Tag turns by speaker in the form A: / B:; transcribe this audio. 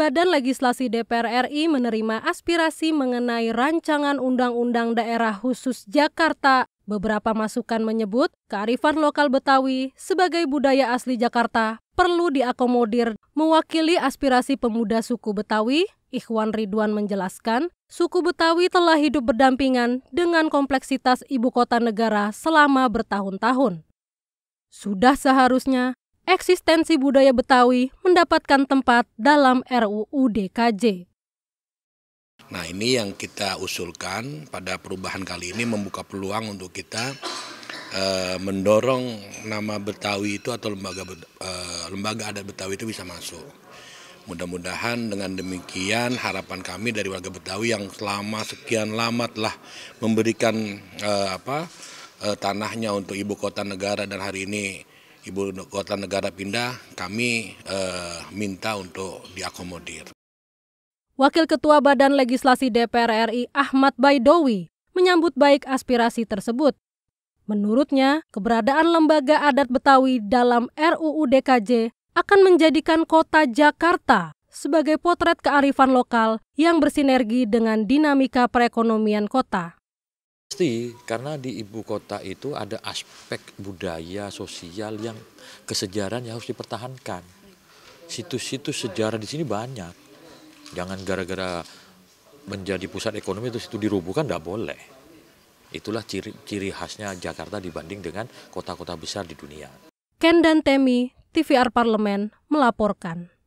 A: Badan Legislasi DPR RI menerima aspirasi mengenai rancangan Undang-Undang Daerah Khusus Jakarta. Beberapa masukan menyebut kearifan lokal Betawi sebagai budaya asli Jakarta perlu diakomodir. Mewakili aspirasi pemuda suku Betawi, Ikhwan Ridwan menjelaskan, suku Betawi telah hidup berdampingan dengan kompleksitas ibu kota negara selama bertahun-tahun. Sudah seharusnya eksistensi budaya Betawi mendapatkan tempat dalam RUU DKJ.
B: Nah ini yang kita usulkan pada perubahan kali ini membuka peluang untuk kita e, mendorong nama Betawi itu atau lembaga e, lembaga adat Betawi itu bisa masuk. Mudah-mudahan dengan demikian harapan kami dari warga Betawi yang selama sekian lama telah memberikan e, apa tanahnya untuk ibu kota negara dan hari ini ibu kota negara pindah, kami eh, minta untuk diakomodir.
A: Wakil Ketua Badan Legislasi DPR RI Ahmad Baidowi menyambut baik aspirasi tersebut. Menurutnya, keberadaan lembaga adat Betawi dalam RUU DKJ akan menjadikan kota Jakarta sebagai potret kearifan lokal yang bersinergi dengan dinamika perekonomian kota.
C: Pasti, karena di ibu kota itu ada aspek budaya, sosial yang kesejarahan yang harus dipertahankan. Situs-situs sejarah di sini banyak. Jangan gara-gara menjadi pusat ekonomi terus itu dirubuhkan, tidak boleh. Itulah ciri, ciri khasnya Jakarta dibanding dengan kota-kota besar di dunia.
A: Ken dan Temi, TVR Parlemen, melaporkan.